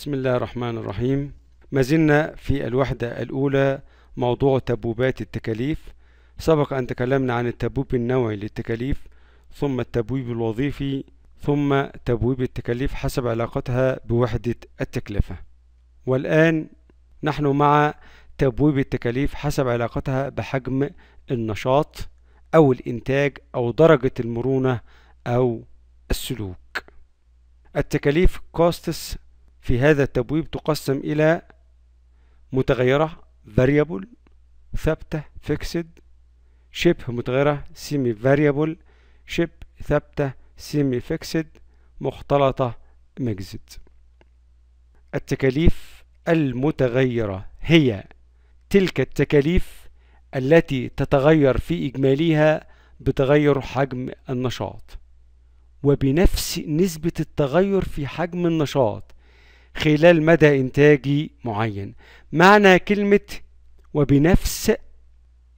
بسم الله الرحمن الرحيم ما زلنا في الوحدة الأولى موضوع تبويبات التكاليف سبق أن تكلمنا عن التبويب النوعي للتكاليف ثم التبويب الوظيفي ثم تبويب التكاليف حسب علاقتها بوحدة التكلفة والآن نحن مع تبويب التكاليف حسب علاقتها بحجم النشاط أو الإنتاج أو درجة المرونة أو السلوك التكاليف costs في هذا التبويب تقسم إلى متغيرة variable ثابتة fixed شبه متغيرة semi variable شبه ثابتة semi fixed مختلطة mixed التكاليف المتغيرة هي تلك التكاليف التي تتغير في إجمالها بتغير حجم النشاط وبنفس نسبة التغير في حجم النشاط خلال مدى إنتاجي معين معنى كلمة وبنفس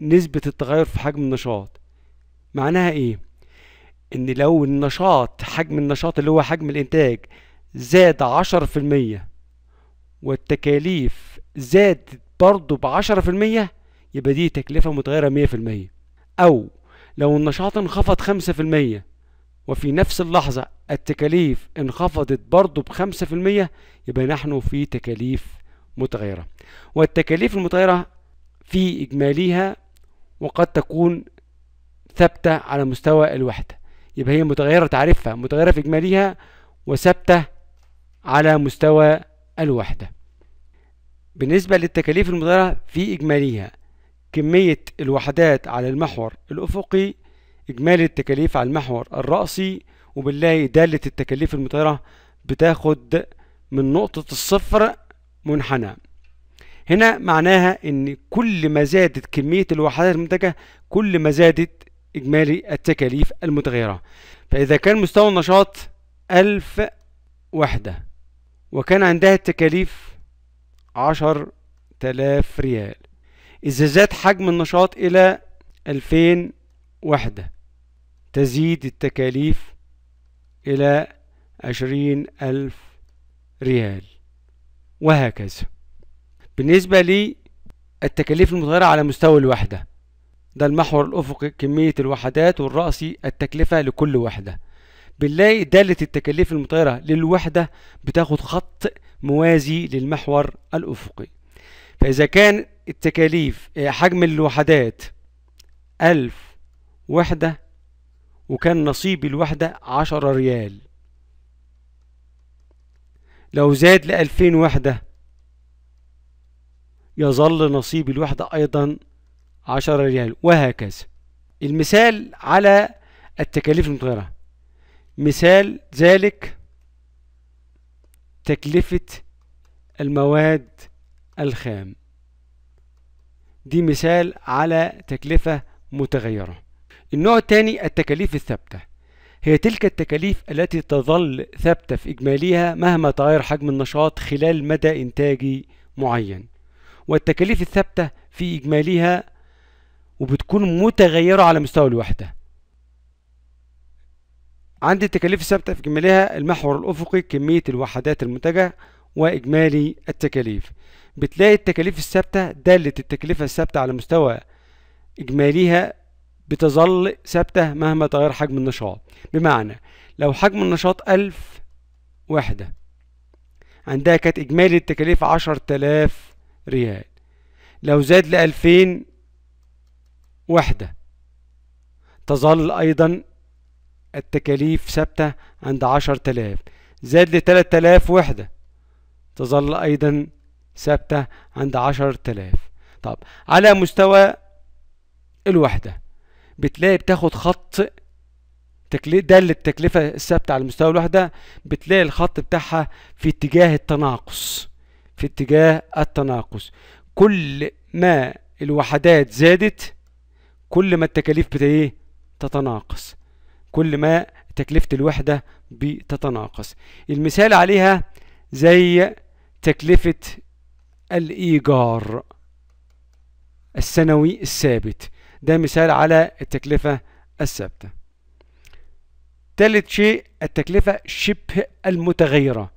نسبة التغير في حجم النشاط معناها إيه؟ إن لو النشاط حجم النشاط اللي هو حجم الإنتاج زاد عشرة في المية والتكاليف زادت برضه بعشرة في المية يبقى دي تكلفة متغيرة مية في المية أو لو النشاط انخفض خمسة في المية وفي نفس اللحظة التكاليف انخفضت برضه بخمسة في المية يبقى نحن في تكاليف متغيرة والتكاليف المتغيرة في إجماليها وقد تكون ثابتة على مستوى الوحدة يبقى هي متغيرة تعريفها متغيرة في إجماليها وثابتة على مستوى الوحدة بالنسبة للتكاليف المتغيرة في إجماليها كمية الوحدات على المحور الأفقي إجمالي التكاليف على المحور الرأسي وبنلاقي دالة التكاليف المطيرة بتاخد من نقطة الصفر منحنى هنا معناها ان كل ما زادت كمية الوحدات المنتجة كل ما زادت اجمالي التكاليف المتغيرة فاذا كان مستوى النشاط ألف وحدة وكان عندها التكاليف عشر تلاف ريال إذا زاد حجم النشاط إلى ألفين وحدة تزيد التكاليف إلى عشرين ألف ريال وهكذا بالنسبة للتكاليف المتغيرة على مستوى الوحدة ده المحور الأفقي كمية الوحدات والرأسي التكلفة لكل وحدة بنلاقي دالة التكاليف المتغيرة للوحدة بتاخد خط موازي للمحور الأفقي فإذا كان التكاليف آه، حجم الوحدات ألف وحدة وكان نصيب الوحدة عشرة ريال لو زاد لألفين وحدة يظل نصيب الوحدة أيضا عشرة ريال وهكذا المثال على التكاليف المتغيرة مثال ذلك تكلفة المواد الخام دي مثال على تكلفة متغيرة النوع الثاني التكاليف الثابتة هي تلك التكاليف التي تظل ثابتة في إجماليها مهما تغير حجم النشاط خلال مدى إنتاجي معين والتكاليف الثابتة في إجماليها وبتكون متغيرة على مستوى الوحدة عندي التكاليف الثابتة في إجماليها المحور الأفقي كمية الوحدات المنتجة وإجمالي التكاليف بتلاقي التكاليف الثابتة دالة التكلفة الثابتة على مستوى إجماليها بتظل ثابتة مهما تغير حجم النشاط بمعنى لو حجم النشاط ألف وحدة عندها كانت إجمالي التكاليف عشر تلاف ريال لو زاد لألفين وحدة تظل أيضا التكاليف ثابتة عند عشر تلاف زاد لتلات تلاف وحدة تظل أيضا ثابتة عند عشر تلاف طب على مستوى الوحدة بتلاقي بتاخد خط تكليف ده اللي التكلفة الثابتة على مستوى الوحدة بتلاقي الخط بتاعها في اتجاه التناقص في اتجاه التناقص كل ما الوحدات زادت كل ما التكاليف بتايه تتناقص كل ما تكلفة الوحدة بتتناقص المثال عليها زي تكلفة الإيجار السنوي الثابت ده مثال على التكلفة الثابتة ثالث شيء التكلفة شبه المتغيرة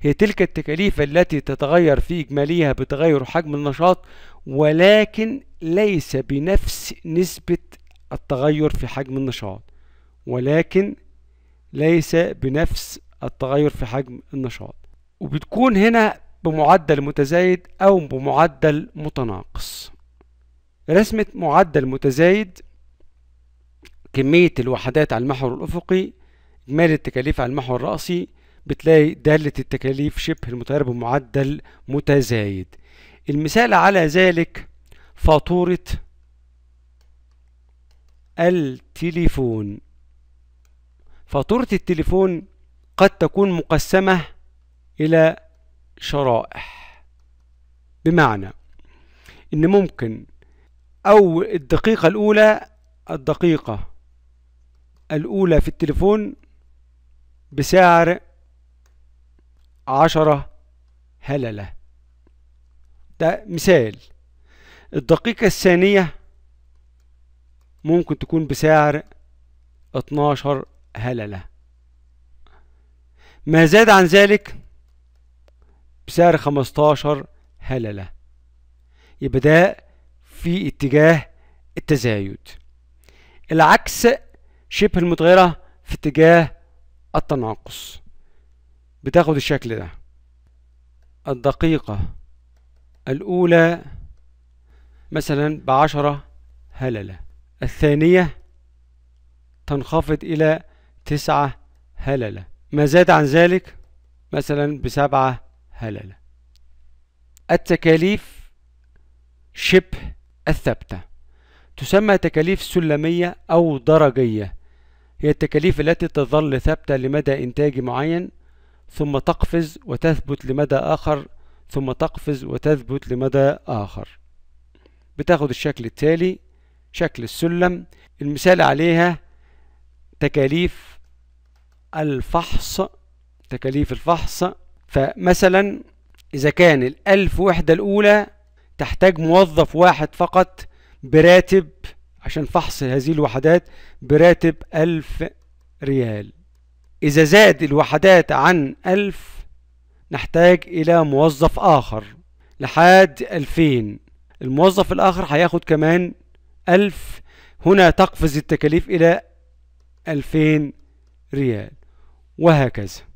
هي تلك التكاليف التي تتغير في إجماليها بتغير حجم النشاط ولكن ليس بنفس نسبة التغير في حجم النشاط ولكن ليس بنفس التغير في حجم النشاط وبتكون هنا بمعدل متزايد أو بمعدل متناقص رسمة معدل متزايد كمية الوحدات على المحور الأفقي إجمالي التكاليف على المحور الرأسي بتلاقي دالة التكاليف شبه المتقاربة بمعدل متزايد المثال على ذلك فاتورة التليفون فاتورة التليفون قد تكون مقسمة إلى شرائح بمعنى إن ممكن أو الدقيقة الأولى الدقيقة الأولى في التليفون بسعر عشرة هللة ده مثال الدقيقة الثانية ممكن تكون بسعر اتناشر هللة ما زاد عن ذلك بسعر خمستاشر هللة يبقى ده في اتجاه التزايد العكس شبه المتغيرة في اتجاه التناقص بتاخد الشكل ده الدقيقة الأولى مثلا بعشرة هللة الثانية تنخفض إلى تسعة هللة ما زاد عن ذلك مثلا بسبعة هللة التكاليف شبه الثابتة تسمى تكاليف سلمية أو درجية هي التكاليف التي تظل ثابتة لمدى إنتاج معين ثم تقفز وتثبت لمدى آخر ثم تقفز وتثبت لمدى آخر بتاخد الشكل التالي شكل السلم المثال عليها تكاليف الفحص تكاليف الفحص فمثلا إذا كان الألف وحدة الأولى تحتاج موظف واحد فقط براتب عشان فحص هذه الوحدات براتب ألف ريال إذا زاد الوحدات عن ألف نحتاج إلى موظف آخر لحد ألفين الموظف الآخر هياخد كمان ألف هنا تقفز التكاليف إلى ألفين ريال وهكذا